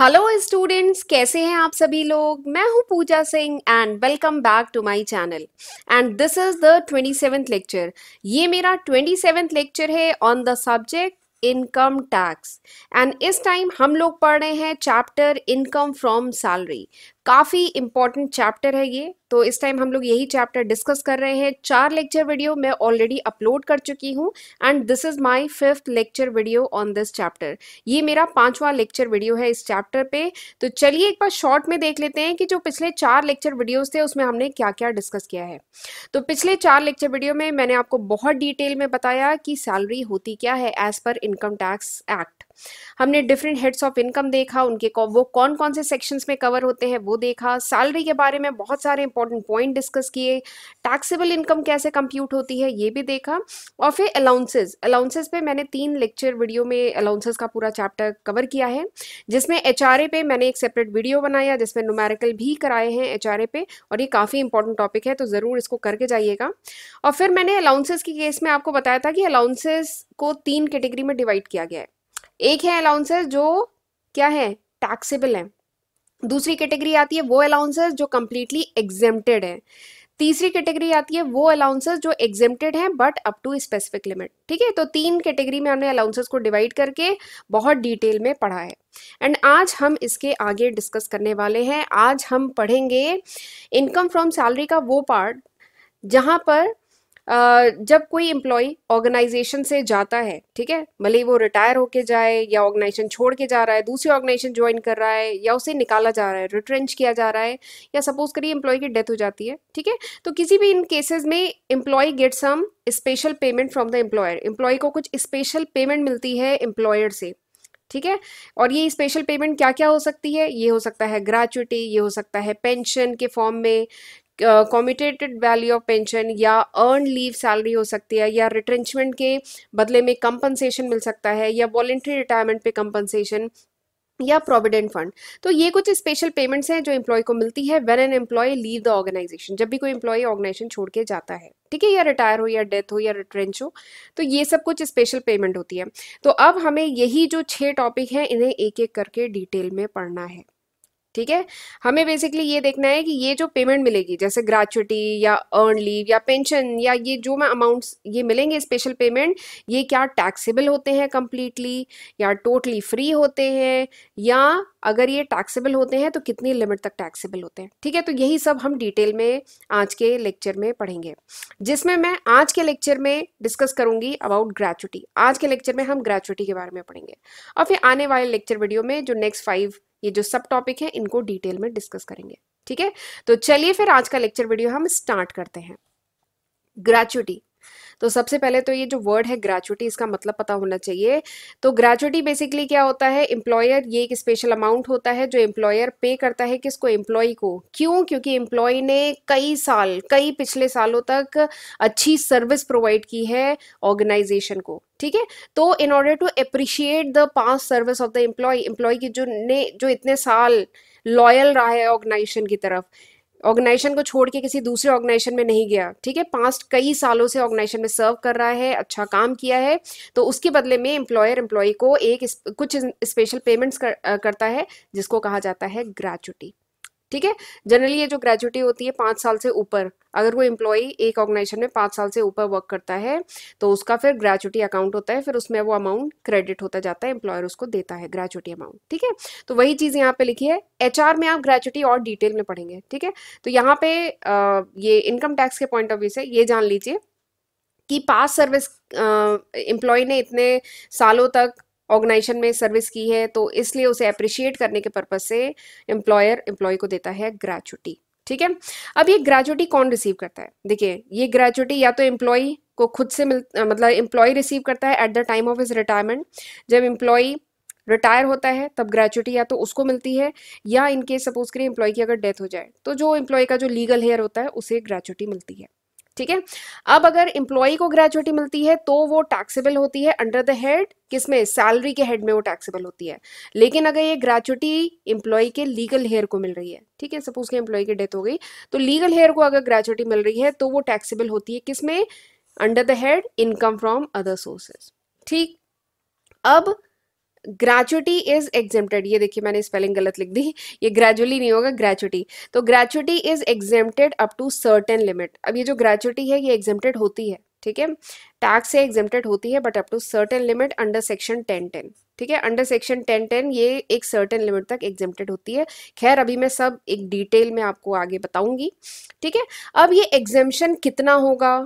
hello students कैसे हैं आप सभी लोग मैं हूं Puja Singh and welcome back to my channel and this is the twenty seventh lecture ये मेरा ट्वेंटी सेवेंथ लेक्चर है on the subject income tax and इस टाइम हम लोग पढ़ रहे हैं चैप्टर इनकम फ्रॉम सैलरी काफ़ी इंपॉर्टेंट चैप्टर है ये तो इस टाइम हम लोग यही चैप्टर डिस्कस कर रहे हैं चार लेक्चर वीडियो मैं ऑलरेडी अपलोड कर चुकी हूँ and this is my fifth lecture video on this chapter ये मेरा पांचवा लेक्चर वीडियो है इस चैप्टर पे तो चलिए एक बार शॉर्ट में देख लेते हैं कि जो पिछले चार लेक्चर वीडियोज़ थे उसमें हमने क्या क्या डिस्कस किया है तो पिछले चार लेक्चर वीडियो में मैंने आपको बहुत डिटेल में बताया कि सैलरी होती क्या है एज़ पर इनकम टैक्स एक्ट हमने डिफरेंट हेड्स ऑफ इनकम देखा उनके वो कौन कौन से सेक्शंस में कवर होते हैं वो देखा सैलरी के बारे में बहुत सारे इंपॉर्टेंट पॉइंट डिस्कस किए टैक्सेबल इनकम कैसे कंप्यूट होती है ये भी देखा और फिर अलाउंसेज अलाउंसेज पे मैंने तीन लेक्चर वीडियो में अलाउंसेज का पूरा चैप्टर कवर किया है जिसमें एच पे मैंने एक सेपरेट वीडियो बनाया जिसमें नुमेरिकल भी कराए हैं एच पे और ये काफ़ी इंपॉर्टेंट टॉपिक है तो ज़रूर इसको करके जाइएगा और फिर मैंने अलाउंसेज के केस में आपको बताया था कि अलाउंसेज को तीन कैटेगरी में डिवाइड किया गया है एक है अलाउंसेस जो क्या है टैक्सेबल है दूसरी कैटेगरी आती है वो अलाउंसेस जो कंप्लीटली एग्जेम्प्टेड है तीसरी कैटेगरी आती है वो अलाउंसेस जो एग्जेम्प्टेड हैं but up to specific limit ठीक है तो तीन कैटेगरी में हमने अलाउंसेस को डिवाइड करके बहुत डिटेल में पढ़ा है एंड आज हम इसके आगे डिस्कस करने वाले हैं आज हम पढ़ेंगे इनकम फ्रॉम सैलरी का वो पार्ट जहां पर जब कोई एम्प्लॉय ऑर्गेनाइजेशन से जाता है ठीक है भले ही वो रिटायर होके जाए या ऑर्गेनाइजेशन छोड़ के जा रहा है दूसरी ऑर्गेनाइजेशन ज्वाइन कर रहा है या उसे निकाला जा रहा है रिट्रेंच किया जा रहा है या सपोज करिए एम्प्लॉय की डेथ हो जाती है ठीक है तो किसी भी इन केसेस में employee get some special payment from the employer employee को कुछ स्पेशल पेमेंट मिलती है एम्प्लॉयर से ठीक है और ये स्पेशल पेमेंट क्या क्या हो सकती है ये हो सकता है ग्रेचुटी ये हो सकता है पेंशन के फॉर्म में कॉमिटेटेड वैल्यू ऑफ पेंशन या अर्न लीव सैलरी हो सकती है या रिट्रेंचमेंट के बदले में कंपनसेशन मिल सकता है या वॉलेंट्री रिटायरमेंट पे कंपनसेशन या प्रोविडेंट फंड तो ये कुछ स्पेशल पेमेंट्स हैं जो एम्प्लॉय को मिलती है when an employee leave the organisation जब भी कोई एम्प्लॉय ऑर्गेनाइजेशन छोड़ के जाता है ठीक है या रिटायर हो या डेथ हो या रिट्रेंच हो तो ये सब कुछ स्पेशल पेमेंट होती है तो अब हमें यही जो छः टॉपिक हैं इन्हें एक एक करके डिटेल में पढ़ना है ठीक है हमें बेसिकली ये देखना है कि ये जो पेमेंट मिलेगी जैसे ग्रेचुटी या अर्न लीव या पेंशन या ये जो मैं अमाउंट्स ये मिलेंगे स्पेशल पेमेंट ये क्या टैक्सेबल होते हैं कम्प्लीटली या टोटली फ्री होते हैं या अगर ये टैक्सेबल होते हैं तो कितनी लिमिट तक टैक्सेबल होते हैं ठीक है तो यही सब हम डिटेल में आज के लेक्चर में पढ़ेंगे जिसमें मैं आज के लेक्चर में डिस्कस करूंगी अबाउट ग्रेचुटी आज के लेक्चर में हम ग्रेचुटी के बारे में पढ़ेंगे और फिर आने वाले लेक्चर वीडियो में जो नेक्स्ट फाइव ये जो सब टॉपिक है इनको डिटेल में डिस्कस करेंगे ठीक है तो चलिए फिर आज का लेक्चर वीडियो हम स्टार्ट करते हैं ग्रेचुटी तो सबसे पहले तो ये जो वर्ड है ग्रेचुटी इसका मतलब पता होना चाहिए तो ग्रेचुटी बेसिकली क्या होता है एम्प्लॉयर ये एक स्पेशल अमाउंट होता है जो एम्प्लॉयर पे करता है किसको एम्प्लॉय को क्यों क्योंकि एम्प्लॉय ने कई साल कई पिछले सालों तक अच्छी सर्विस प्रोवाइड की है ऑर्गेनाइजेशन को ठीक है तो in order to appreciate the past service of the employee employee की जो ने जो इतने साल लॉयल रहा है ऑर्गेनाइजेशन की तरफ ऑर्गेनाइजेशन को छोड़ के किसी दूसरे ऑर्गेनाइजेशन में नहीं गया ठीक है पास्ट कई सालों से ऑर्गेनाइजेशन में सर्व कर रहा है अच्छा काम किया है तो उसके बदले में एम्प्लॉयर एम्प्लॉय को एक कुछ स्पेशल पेमेंट्स कर, करता है जिसको कहा जाता है ग्रेचुटी ठीक है जनरली ये जो ग्रेजुएटी होती है पांच साल से ऊपर अगर वो इम्प्लॉई एक ऑर्गेनाइजेशन में पांच साल से ऊपर वर्क करता है तो उसका फिर ग्रेजुएटी अकाउंट होता है फिर उसमें वो अमाउंट क्रेडिट होता जाता है एम्प्लॉयर उसको देता है ग्रेजुएटी अमाउंट ठीक है तो वही चीज़ यहाँ पे लिखी है एच में आप ग्रेजुएटी और डिटेल में पढ़ेंगे ठीक है तो यहाँ पे आ, ये इनकम टैक्स के पॉइंट ऑफ व्यू से ये जान लीजिए कि पास सर्विस एम्प्लॉय ने इतने सालों तक ऑर्गेनाइजेशन में सर्विस की है तो इसलिए उसे अप्रिशिएट करने के पर्पज से एम्प्लॉयर एम्प्लॉय को देता है ग्रेचुटी ठीक है अब ये ग्रेचुटी कौन रिसीव करता है देखिए ये ग्रेचुटी या तो एम्प्लॉय को खुद से मिल मतलब एम्प्लॉय रिसीव करता है at the time of is retirement जब एम्प्लॉय रिटायर होता है तब ग्रेचुटी या तो उसको मिलती है या इनके सपोज करिए एम्प्लॉय की अगर डेथ हो जाए तो जो एम्प्लॉय का जो लीगल हेयर होता है उसे ग्रेचुटी मिलती है ठीक है अब अगर इंप्लॉई को ग्रेजुएटी मिलती है तो वो टैक्सेबल होती है अंडर द हेड किसमें सैलरी के हेड में वो टैक्सेबल होती है लेकिन अगर ये ग्रेजुएटी इंप्लॉई के लीगल हेयर को मिल रही है ठीक है सपोज के एम्प्लॉय की डेथ हो गई तो लीगल हेयर को अगर ग्रेजुएटी मिल रही है तो वो टैक्सेबल होती है किसमें under the head income from other sources ठीक अब ग्रेचुटी इज एग्जेम्प्टेड ये देखिए मैंने स्पेलिंग गलत लिख दी ये ग्रेजुअली नहीं होगा ग्रेचुटी तो gratuity is exempted up to certain limit अब ये जो ग्रेचुटी है ये एग्जेम्प्टेड होती है ठीक है टैक्स से एग्जेम्प्टेड होती है but up to certain limit under section ten ten ठीक है अंडर सेक्शन टेन टेन ये एक सर्टेन लिमिट तक एग्जेम्प्टेड होती है खैर अभी मैं सब एक डिटेल में आपको आगे बताऊंगी ठीक है अब ये एग्जेम्पन कितना होगा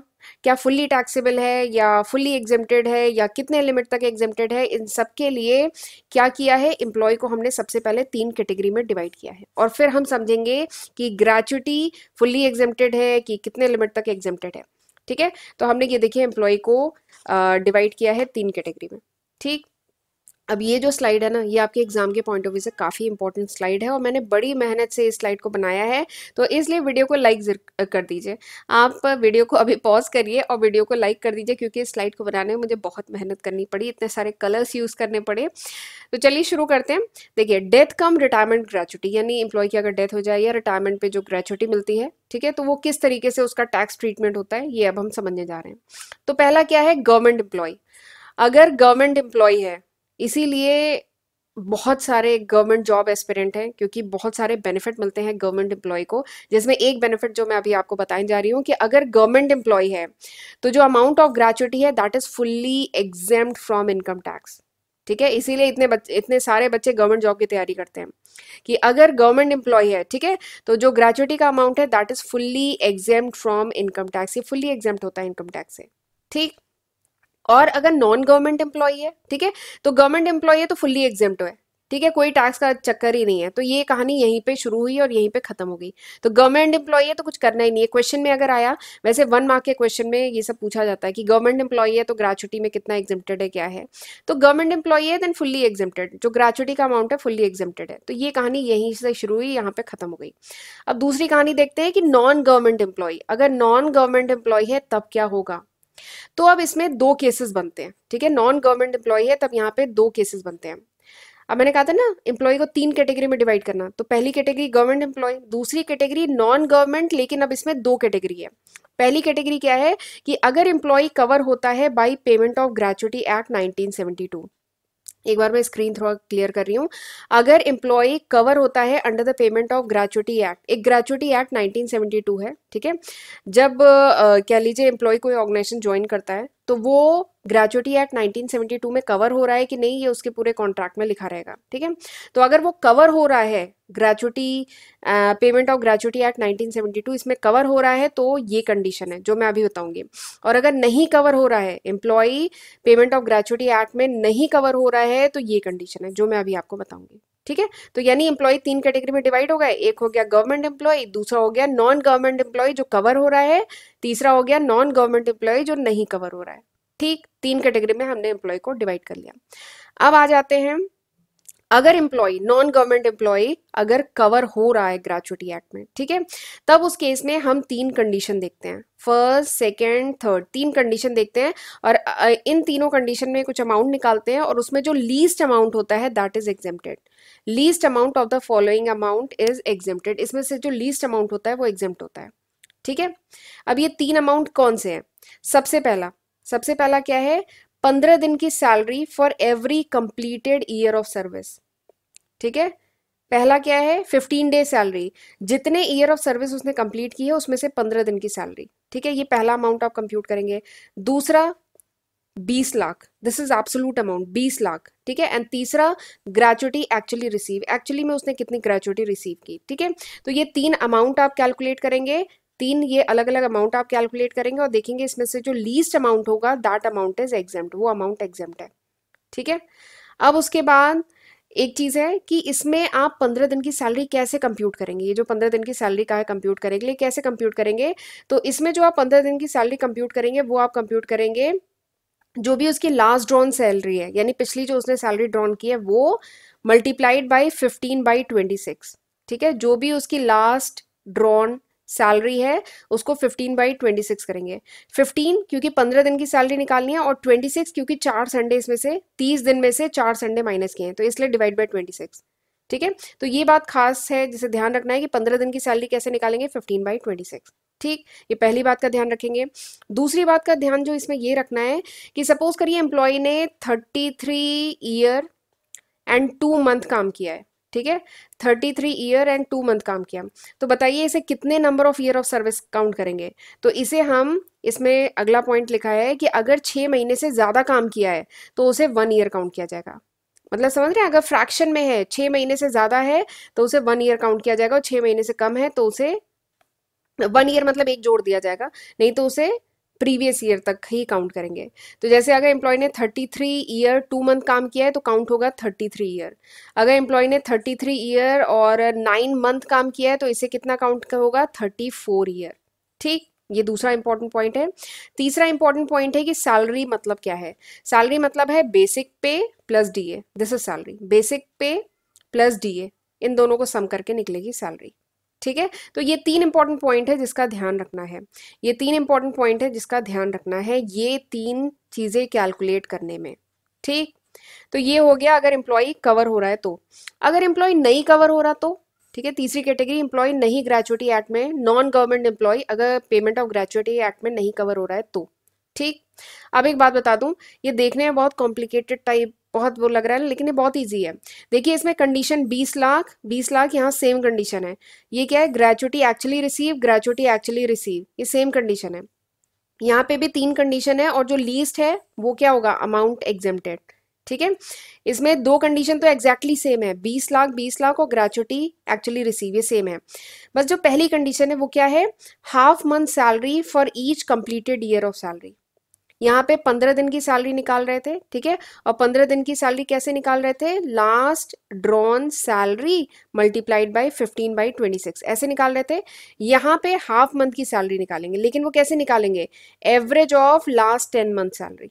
क्या फुल्ली टैक्सेबल है या फुल्ली एग्जेम्प्टेड है या कितने लिमिट तक एग्जेम्प्टेड है इन सब के लिए क्या किया है एम्प्लॉय को हमने सबसे पहले तीन कैटेगरी में डिवाइड किया है और फिर हम समझेंगे कि ग्रेचुटी फुल्ली एग्जेम्प्टेड है कि कितने लिमिट तक एग्जेम्प्टेड है ठीक है तो हमने ये देखिए एम्प्लॉय को डिवाइड किया है तीन कैटेगरी में ठीक अब ये जो स्लाइड है ना ये आपके एग्जाम के पॉइंट ऑफ व्यू से काफ़ी इंपॉर्टेंट स्लाइड है और मैंने बड़ी मेहनत से इस स्लाइड को बनाया है तो इसलिए वीडियो को लाइक कर दीजिए आप वीडियो को अभी पॉज करिए और वीडियो को लाइक कर दीजिए क्योंकि इस स्लाइड को बनाने में मुझे बहुत मेहनत करनी पड़ी इतने सारे कलर्स यूज़ करने पड़े तो चलिए शुरू करते हैं देखिए डेथ कम रिटायरमेंट ग्रेचुटी यानी इंप्लॉय की अगर डेथ हो जाए या रिटायरमेंट पर जो ग्रेचुटी मिलती है ठीक है तो वो किस तरीके से उसका टैक्स ट्रीटमेंट होता है ये अब हम समझने जा रहे हैं तो पहला क्या है गवर्नमेंट एम्प्लॉय अगर गवर्नमेंट एम्प्लॉय है इसीलिए बहुत सारे गवर्नमेंट जॉब एस्पिरेंट हैं क्योंकि बहुत सारे बेनिफिट मिलते हैं गवर्नमेंट एम्प्लॉय को जिसमें एक बेनिफिट जो मैं अभी आपको बताने जा रही हूँ कि अगर गवर्नमेंट एम्प्लॉय है तो जो अमाउंट ऑफ ग्रेचुटी है that is fully exempt from income tax ठीक है इसीलिए इतने बच्चे इतने सारे बच्चे गवर्नमेंट जॉब की तैयारी करते हैं कि अगर गवर्नमेंट एम्प्लॉय है ठीक है तो जो ग्रेचुटी का अमाउंट है that is fully exempt from income tax ये फुल्ली एग्जाम होता है इनकम टैक्स से ठीक और अगर नॉन गवर्नमेंट एम्प्लॉय है ठीक है तो गवर्नमेंट एम्प्लॉय है तो फुल्ली एग्जेम्प्ट है ठीक है कोई टैक्स का चक्कर ही नहीं है तो ये कहानी यहीं पे शुरू हुई और यहीं पे खत्म हो गई तो गवर्नमेंट एम्प्लॉय है तो कुछ करना ही नहीं है क्वेश्चन में अगर आया वैसे वन मार्क के क्वेश्चन में ये सब पूछा जाता है कि गवर्नमेंट एम्प्लॉय है तो ग्रेचुटी में कितना एग्जेप्टेड है क्या है तो गवर्नमेंट एम्प्लॉय है देन फुल्ली एग्जेम्प्टेड जो ग्रेचुटी का अमाउंट है फुल्ली एग्जेम्प्टेड है तो ये कहानी यहीं से शुरू हुई यहाँ पे खत्म हो गई अब दूसरी कहानी देखते हैं कि नॉन गवर्नमेंट एम्प्लॉय अगर नॉन गवर्नमेंट एम्प्लॉय है तब क्या होगा तो अब इसमें दो केसेस बनते हैं ठीक है नॉन गवर्नमेंट एम्प्लॉय है तब यहाँ पे दो केसेस बनते हैं अब मैंने कहा था ना एम्प्लॉय को तीन कैटेगरी में डिवाइड करना तो पहली कैटेगरी गवर्नमेंट एम्प्लॉय दूसरी कैटेगरी नॉन गवर्नमेंट लेकिन अब इसमें दो कैटेगरी है पहली कैटेगरी क्या है कि अगर एम्प्लॉय कवर होता है by payment of gratuity act nineteen एक बार मैं स्क्रीन थोड़ा क्लियर कर रही हूँ अगर एम्प्लॉय कवर होता है under the payment of gratuity act एक ग्रेचुटी एक्ट 1972 है ठीक है जब कह क्या लीजिए एम्प्लॉय कोई ऑर्गेनाइजेशन ज्वाइन करता है तो वो ग्रेचुटी एक्ट 1972 में कवर हो रहा है कि नहीं ये उसके पूरे कॉन्ट्रैक्ट में लिखा रहेगा ठीक है तो अगर वो कवर हो रहा है gratuity payment of gratuity act 1972 इसमें कवर हो रहा है तो ये कंडीशन है जो मैं अभी बताऊंगी और अगर नहीं कवर हो रहा है employee payment of gratuity act में नहीं कवर हो रहा है तो ये कंडीशन है जो मैं अभी आपको बताऊंगी ठीक है तो यानी एम्प्लॉय तीन कैटेगरी में डिवाइड हो गए एक हो गया गवर्नमेंट एम्प्लॉय दूसरा हो गया नॉन गवर्नमेंट एम्प्लॉय जो कवर हो रहा है तीसरा हो गया नॉन गवर्नमेंट एम्प्लॉय जो नहीं कवर हो रहा है ठीक तीन कैटेगरी में हमने एम्प्लॉय को डिवाइड कर लिया अब आ जाते हैं अगर एम्प्लॉय नॉन गवर्नमेंट एम्प्लॉय अगर कवर हो रहा है ग्रेचुटी एक्ट में ठीक है तब उस केस में हम तीन कंडीशन देखते हैं फर्स्ट सेकेंड थर्ड तीन कंडीशन देखते हैं और इन तीनों कंडीशन में कुछ अमाउंट निकालते हैं और उसमें जो लीस्ट अमाउंट होता है that is exempted least amount of the following amount is exempted इसमें से जो लीस्ट अमाउंट होता है वो एग्जेम्प्ट होता है ठीक है अब ये तीन अमाउंट कौन से हैं सबसे पहला सबसे पहला क्या है पंद्रह दिन की salary for every completed year of service ठीक है पहला क्या है फिफ्टीन डे सैलरी जितने ईयर ऑफ सर्विस उसने कंप्लीट की है उसमें से पंद्रह दिन की सैलरी ठीक है ये पहला अमाउंट आप कंप्यूट करेंगे दूसरा बीस lakh this is absolute amount बीस लाख ठीक है एंड तीसरा ग्रेचुटी एक्चुअली रिसीव एक्चुअली में उसने कितनी ग्रेचुटी रिसीव की ठीक है तो ये तीन अमाउंट आप कैलकुलेट करेंगे तीन ये अलग अलग अमाउंट आप कैलकुलेट करेंगे और देखेंगे इसमें से जो लीस्ट अमाउंट होगा दैट अमाउंट इज एग्जाम्प्ट वो अमाउंट एग्जेम्ट है ठीक है अब उसके बाद एक चीज़ है कि इसमें आप पंद्रह दिन की सैलरी कैसे कंप्यूट करेंगे ये जो पंद्रह दिन की सैलरी का है कंप्यूट करेंगे कैसे कंप्यूट करेंगे तो इसमें जो आप पंद्रह दिन की सैलरी कंप्यूट करेंगे वो आप कंप्यूट करेंगे जो भी उसकी लास्ट ड्रॉन सैलरी है यानी पिछली जो उसने सैलरी ड्रॉन की है वो multiplied by fifteen by twenty six ठीक है जो भी उसकी लास्ट ड्रॉन सैलरी है उसको 15 बाई 26 करेंगे 15 क्योंकि 15 दिन की सैलरी निकालनी है और 26 क्योंकि चार संडे इसमें से 30 दिन में से चार संडे माइनस किए हैं तो इसलिए डिवाइड बाई ट्वेंटी ठीक है तो ये बात खास है जिसे ध्यान रखना है कि पंद्रह दिन की सैलरी कैसे निकालेंगे फिफ्टीन बाई 26 ठीक ये पहली बात का ध्यान रखेंगे दूसरी बात का ध्यान जो इसमें ये रखना है कि सपोज करिए एम्प्लॉय ने thirty three year and two month काम किया है ठीक है thirty three year and two month काम किया तो बताइए इसे कितने number of year of service count करेंगे तो इसे हम इसमें अगला पॉइंट लिखा है कि अगर छः महीने से ज़्यादा काम किया है तो उसे वन ईयर काउंट किया जाएगा मतलब समझ रहे हैं अगर फ्रैक्शन में है छः महीने से ज़्यादा है तो उसे वन ईयर काउंट किया जाएगा और छः महीने से कम है तो उसे वन ईयर मतलब एक जोड़ दिया जाएगा नहीं तो उसे प्रीवियस ईयर तक ही काउंट करेंगे तो जैसे अगर एम्प्लॉय ने 33 ईयर टू मंथ काम किया है तो काउंट होगा 33 ईयर अगर एम्प्लॉय ने 33 ईयर और नाइन मंथ काम किया है तो इसे कितना काउंट होगा 34 ईयर ठीक ये दूसरा इंपॉर्टेंट पॉइंट है तीसरा इंपॉर्टेंट पॉइंट है कि सैलरी मतलब क्या है सैलरी मतलब है basic pay plus DA this is salary basic pay plus DA इन दोनों को सम करके निकलेगी सैलरी ठीक है तो ये तीन इंपॉर्टेंट पॉइंट है जिसका ध्यान रखना है ये तीन इंपॉर्टेंट पॉइंट है जिसका ध्यान रखना है ये तीन चीज़ें कैलकुलेट करने में ठीक तो ये हो गया अगर एम्प्लॉय कवर हो रहा है तो अगर एम्प्लॉय नहीं कवर हो रहा तो ठीक है तीसरी कैटेगरी एम्प्लॉय नहीं ग्रेचुएटी एक्ट में नॉन गवर्नमेंट एम्प्लॉय अगर पेमेंट ऑफ ग्रेचुएटी एक्ट में नहीं कवर हो रहा है तो ठीक अब एक बात बता दूं ये देखने में बहुत कॉम्प्लिकेटेड टाइप बहुत वो लग रहा है लेकिन ये बहुत ईजी है देखिए इसमें कंडीशन बीस लाख बीस लाख यहाँ सेम कंडीशन है ये क्या है gratuity actually receive gratuity actually receive ये सेम कंडीशन है यहाँ पे भी तीन कंडीशन है और जो लीस्ट है वो क्या होगा अमाउंट एग्जेमटेड ठीक है इसमें दो कंडीशन तो एक्जैक्टली सेम है बीस लाख बीस लाख और ग्रेचुटी एक्चुअली रिसीव ये सेम है बस जो पहली कंडीशन है वो क्या है half month salary for each completed year of salary यहाँ पे पंद्रह दिन की सैलरी निकाल रहे थे ठीक है और पंद्रह दिन की सैलरी कैसे निकाल रहे थे last drawn salary multiplied by fifteen by twenty six ऐसे निकाल रहे थे यहाँ पे हाफ मंथ की सैलरी निकालेंगे लेकिन वो कैसे निकालेंगे average of last ten month salary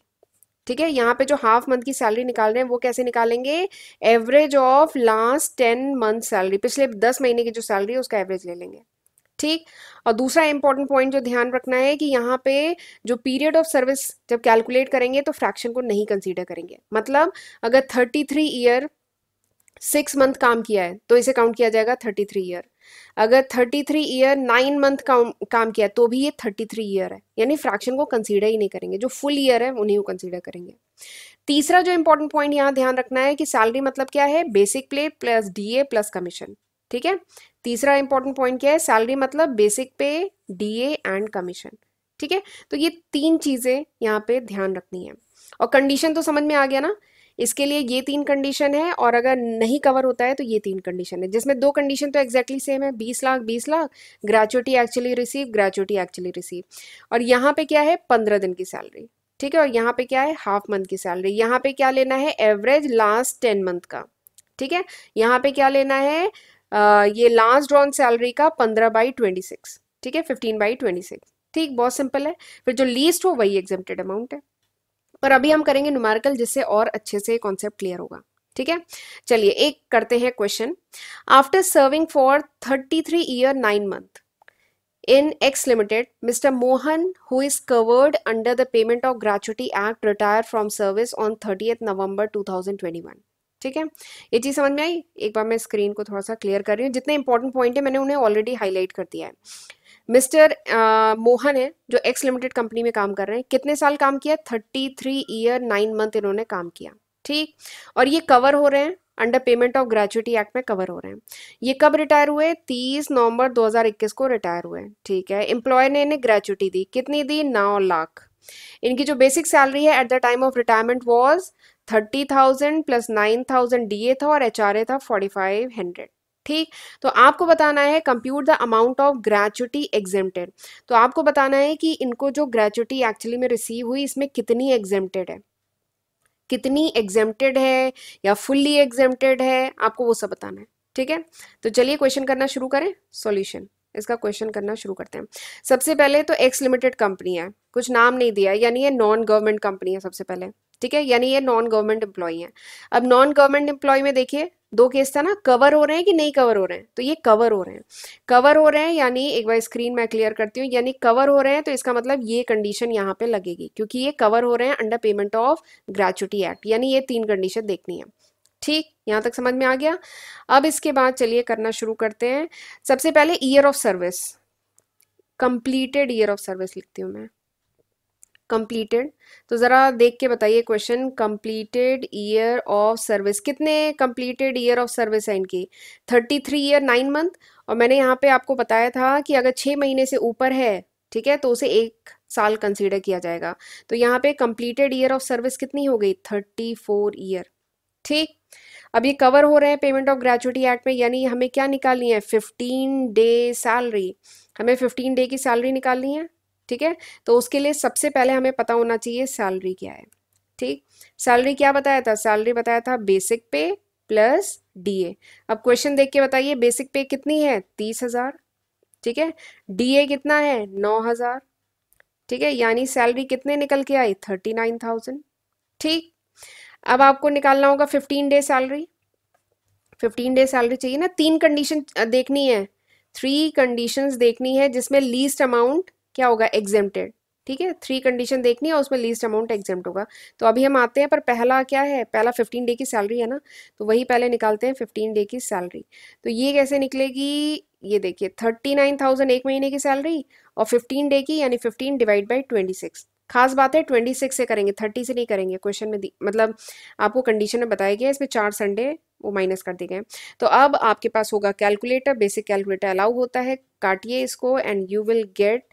ठीक है यहाँ पे जो हाफ मंथ की सैलरी निकाल रहे हैं वो कैसे निकालेंगे average of last ten month salary पिछले दस महीने की जो सैलरी है उसका एवरेज ले लेंगे ठीक और दूसरा इंपॉर्टेंट पॉइंट जो ध्यान रखना है कि यहाँ पे जो पीरियड ऑफ सर्विस जब कैलकुलेट करेंगे तो फ्रैक्शन को नहीं कंसीडर करेंगे मतलब अगर thirty three year six month काम किया है तो इसे काउंट किया जाएगा 33 थ्री ईयर अगर 33 थ्री ईयर नाइन मंथ काम किया तो भी ये थर्टी थ्री ईयर है यानी फ्रैक्शन को कंसीडर ही नहीं करेंगे जो फुल ईयर है उन्हीं को कंसीडर करेंगे तीसरा जो इंपॉर्टेंट पॉइंट यहाँ ध्यान रखना है कि सैलरी मतलब क्या है basic play plus D plus commission ठीक है तीसरा इंपॉर्टेंट पॉइंट क्या है सैलरी मतलब बेसिक पे डीए एंड कमीशन ठीक है तो ये तीन चीज़ें यहाँ पे ध्यान रखनी है और कंडीशन तो समझ में आ गया ना इसके लिए ये तीन कंडीशन है और अगर नहीं कवर होता है तो ये तीन कंडीशन है जिसमें दो कंडीशन तो एक्जैक्टली exactly सेम है बीस लाख बीस lakh gratuity actually receive gratuity actually receive और यहाँ पे क्या है पंद्रह दिन की सैलरी ठीक है और यहाँ पे क्या है हाफ मंथ की सैलरी यहाँ पे क्या लेना है एवरेज लास्ट टेन मंथ का ठीक है यहाँ पे क्या लेना है ये लास्ट ड्रॉन सैलरी का पंद्रह बाई ट्वेंटी सिक्स ठीक है फिफ्टीन बाई ट्वेंटी सिक्स ठीक बहुत सिंपल है फिर जो लीस्ट हो वही एग्जेप्टेड अमाउंट है पर अभी हम करेंगे नुमारिकल जिससे और अच्छे से कॉन्सेप्ट क्लियर होगा ठीक है चलिए एक करते हैं question after serving for thirty three year nine month mister Mohan who is covered under the payment of the act retire from service on thirty November two thousand twenty one ठीक है ये चीज़ समझ में आई एक बार मैं स्क्रीन को थोड़ा सा क्लियर कर रही हूँ जितने इंपॉर्टेंट पॉइंट है मैंने उन्हें ऑलरेडी हाईलाइट कर दिया है मिस्टर मोहन है जो एक्स लिमिटेड कंपनी में काम कर रहे हैं कितने साल काम किया thirty three year nine month इन्होंने काम किया ठीक और ये कवर हो रहे हैं under payment of gratuity act में कवर हो रहे हैं ये कब रिटायर हुए 30 नवंबर 2021 को रिटायर हुए ठीक है एम्प्लॉय ने इन्हें ग्रेचुटी दी कितनी दी नौ लाख इनकी जो बेसिक सैलरी है at the time of retirement was thirty thousand plus nine thousand D था और एच था फोर्टी फाइव हंड्रेड ठीक तो आपको बताना है compute the amount of gratuity exempted तो आपको बताना है कि इनको जो ग्रेचुटी एक्चुअली में रिसीव हुई इसमें कितनी एग्जेम्प्टेड है कितनी एग्जेम्प्टेड है या फुल्ली एग्जेम्प्टेड है आपको वो सब बताना है ठीक है तो चलिए क्वेश्चन करना शुरू करें सॉल्यूशन इसका क्वेश्चन करना शुरू करते हैं सबसे पहले तो एक्स लिमिटेड कंपनी है कुछ नाम नहीं दिया यानी ये नॉन गवर्नमेंट कंपनी है सबसे पहले ठीक है यानी ये नॉन गवर्नमेंट एम्प्लॉय है अब नॉन गवर्नमेंट एम्प्लॉय में देखिए दो केस था ना कवर हो रहे हैं कि नहीं कवर हो रहे हैं तो ये कवर हो रहे हैं कवर हो रहे हैं यानी एक बार स्क्रीन मैं क्लियर करती हूँ यानी कवर हो रहे हैं तो इसका मतलब ये कंडीशन यहाँ पे लगेगी क्योंकि ये कवर हो रहे हैं under payment of gratuity act यानी ये तीन कंडीशन देखनी है ठीक यहाँ तक समझ में आ गया अब इसके बाद चलिए करना शुरू करते हैं सबसे पहले year of service completed year of service लिखती हूँ मैं कंप्लीटेड तो ज़रा देख के बताइए question completed year of service कितने कंप्लीटेड ईयर ऑफ सर्विस है इनकी thirty three year nine month और मैंने यहाँ पे आपको बताया था कि अगर छः महीने से ऊपर है ठीक है तो उसे एक साल कंसीडर किया जाएगा तो यहाँ पे कंप्लीटेड ईयर ऑफ सर्विस कितनी हो गई थर्टी फोर ईयर ठीक अब ये कवर हो रहे हैं पेमेंट ऑफ ग्रेचुटी एक्ट में यानी हमें क्या निकालनी है फिफ्टीन डे सैलरी हमें फिफ्टीन डे की सैलरी निकालनी है ठीक है तो उसके लिए सबसे पहले हमें पता होना चाहिए सैलरी क्या है ठीक सैलरी क्या बताया था सैलरी बताया था बेसिक पे प्लस डीए अब क्वेश्चन देख के बताइए बेसिक पे कितनी है तीस हजार ठीक है डीए कितना है नौ हजार ठीक है यानी सैलरी कितने निकल के आई थर्टी नाइन थाउजेंड ठीक अब आपको निकालना होगा fifteen day salary fifteen day salary चाहिए ना तीन कंडीशन देखनी है थ्री कंडीशंस देखनी है जिसमें लीस्ट अमाउंट क्या होगा एग्जेम्प्टेड ठीक है थ्री कंडीशन देखनी है उसमें लीस्ट अमाउंट एग्जेम्प्ट होगा तो अभी हम आते हैं पर पहला क्या है पहला फिफ्टीन डे की सैलरी है ना तो वही पहले निकालते हैं फिफ्टीन डे की सैलरी तो ये कैसे निकलेगी ये देखिए थर्टी नाइन थाउजेंड एक महीने की सैलरी और फिफ्टीन डे की यानी fifteen divide by twenty six खास बात है ट्वेंटी सिक्स से करेंगे थर्टी से नहीं करेंगे क्वेश्चन में मतलब आपको कंडीशन में बताया गया इसमें चार संडे वो माइनस कर दिए गए तो अब आपके पास होगा कैलकुलेटर बेसिक कैलकुलेटर अलाउ होता है काटिए इसको एंड यू विल गेट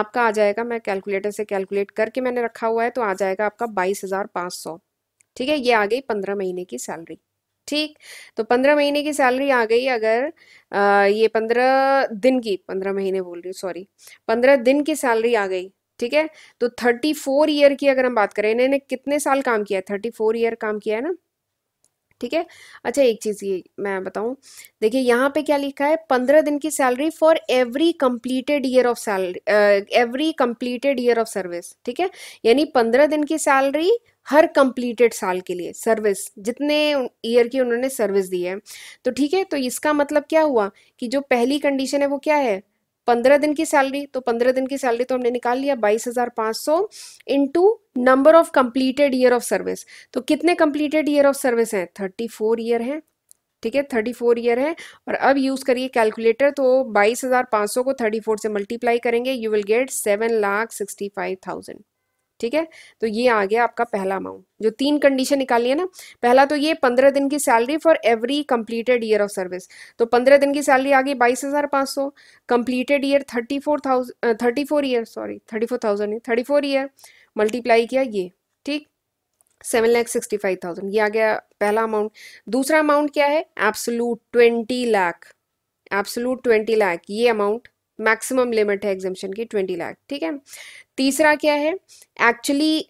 आपका आ जाएगा मैं कैलकुलेटर से कैलकुलेट करके मैंने रखा हुआ है तो आ जाएगा आपका बाईस हज़ार पाँच सौ ठीक है ये आ गई पंद्रह महीने की सैलरी ठीक तो पंद्रह महीने की सैलरी आ गई अगर आ, ये पंद्रह दिन की पंद्रह महीने बोल रही हूँ सॉरी पंद्रह दिन की सैलरी आ गई ठीक है तो थर्टी फोर ईयर की अगर हम बात करें इन्होंने कितने साल काम किया है थर्टी फोर ईयर काम किया है ना ठीक है अच्छा एक चीज़ ये मैं बताऊं देखिए यहाँ पे क्या लिखा है पंद्रह दिन की salary for every completed year of salary every completed year of service ठीक है यानी पंद्रह दिन की सैलरी हर कंप्लीटेड साल के लिए सर्विस जितने ईयर की उन्होंने सर्विस दी है तो ठीक है तो इसका मतलब क्या हुआ कि जो पहली कंडीशन है वो क्या है पंद्रह दिन की सैलरी तो पंद्रह दिन की सैलरी तो हमने निकाल लिया बाईस हजार पांच सौ into number of completed year of service तो कितने कंप्लीटेड ईयर ऑफ सर्विस हैं थर्टी फोर ईयर हैं ठीक है थर्टी फोर ईयर है और अब यूज़ करिए कैलकुलेटर तो बाईस हज़ार पांच सौ को थर्टी फोर से मल्टीप्लाई करेंगे you will get seven lakh sixty five thousand ठीक है तो ये आ गया आपका पहला अमाउंट जो तीन कंडीशन निकाली है ना पहला तो ये पंद्रह दिन की salary for every completed year of service तो पंद्रह दिन की सैलरी आ गई बाईस हज़ार पाँच सौ completed year thirty four thousand thirty four year sorry thirty four thousand नहीं थर्टी फोर ईयर मल्टीप्लाई किया ये ठीक seven lakh sixty five thousand ये आ गया पहला अमाउंट दूसरा अमाउंट क्या है absolute twenty lakh absolute twenty lakh ये अमाउंट मैक्सिमम लिमिट है एग्जामेशन की ट्वेंटी लाख ठीक है तीसरा क्या है एक्चुअली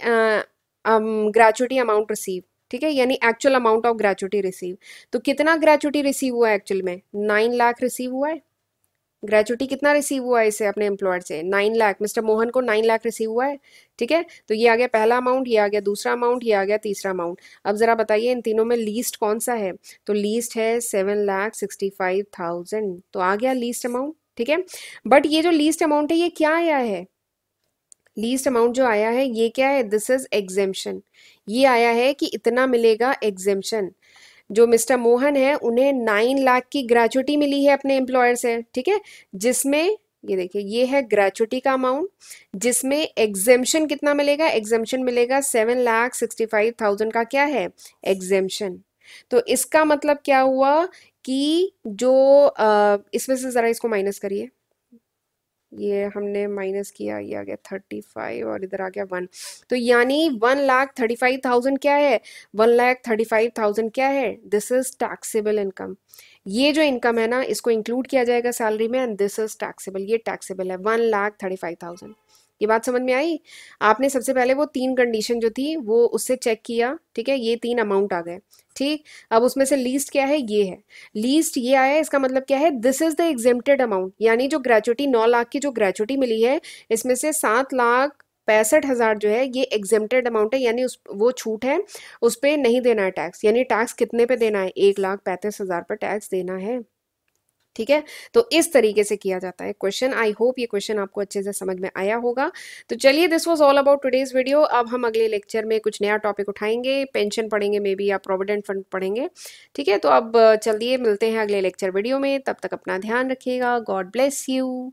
ग्रेचुटी अमाउंट रिसीव ठीक है यानी actual amount of gratuity receive तो कितना ग्रेचुटी रिसीव हुआ है एक्चुअल में नाइन लाख रिसीव हुआ है ग्रेचुटी कितना रिसीव हुआ है इसे अपने एम्प्लॉयर से नाइन लाख मिस्टर मोहन को नाइन लाख रिसीव हुआ है ठीक है तो ये आ गया पहला अमाउंट ये आ गया दूसरा अमाउंट ये आ गया तीसरा अमाउंट अब ज़रा बताइए इन तीनों में लीस्ट कौन सा है तो लीस्ट है seven lakh sixty five thousand तो आ गया लीस्ट अमाउंट ठीक है बट ये जो लीस्ट अमाउंट है ये क्या आया है लीस्ट अमाउंट जो आया है ये क्या है दिस इज एग्जेम्पन ये आया है कि इतना मिलेगा एग्जेम्पन जो मिस्टर मोहन है उन्हें नाइन लाख की ग्रेचुटी मिली है अपने एम्प्लॉयर से ठीक है जिसमें ये देखिए ये है ग्रेचुटी का अमाउंट जिसमें एग्जेम्पन कितना मिलेगा एग्जेम्पन मिलेगा seven lakh sixty five thousand का क्या है एग्जेम्पन तो इसका मतलब क्या हुआ कि जो इसमें से ज़रा इसको माइनस करिए ये हमने माइनस किया ये आ गया थर्टी फाइव और इधर आ गया वन तो यानी one lakh thirty five thousand क्या है one lakh thirty five thousand क्या है दिस इज टैक्सेबल इनकम ये जो इनकम है ना इसको इंक्लूड किया जाएगा सैलरी में एंड दिस इज टैक्सेबल ये टैक्सेबल है one lakh thirty five thousand ये बात समझ में आई आपने सबसे पहले वो तीन कंडीशन जो थी वो उससे चेक किया ठीक है ये तीन अमाउंट आ गए ठीक अब उसमें से लीस्ट क्या है ये है लीस्ट ये आया इसका मतलब क्या है this is the exempted amount यानी जो ग्रेचुटी नौ लाख की जो ग्रेचुटी मिली है इसमें से सात लाख पैंसठ हज़ार जो है ये एग्जेम्प्टेड अमाउंट है यानी उस वो छूट है उस पर नहीं देना है टैक्स यानी टैक्स कितने पे देना है एक लाख पैंतीस हज़ार पर टैक्स देना है ठीक है तो इस तरीके से किया जाता है क्वेश्चन आई होप ये क्वेश्चन आपको अच्छे से समझ में आया होगा तो चलिए this was all about today's video अब हम अगले लेक्चर में कुछ नया टॉपिक उठाएंगे पेंशन पढ़ेंगे मे बी या प्रोविडेंट फंड पढ़ेंगे ठीक है तो अब चलिए मिलते हैं अगले लेक्चर वीडियो में तब तक अपना ध्यान रखिएगा गॉड ब्लेस यू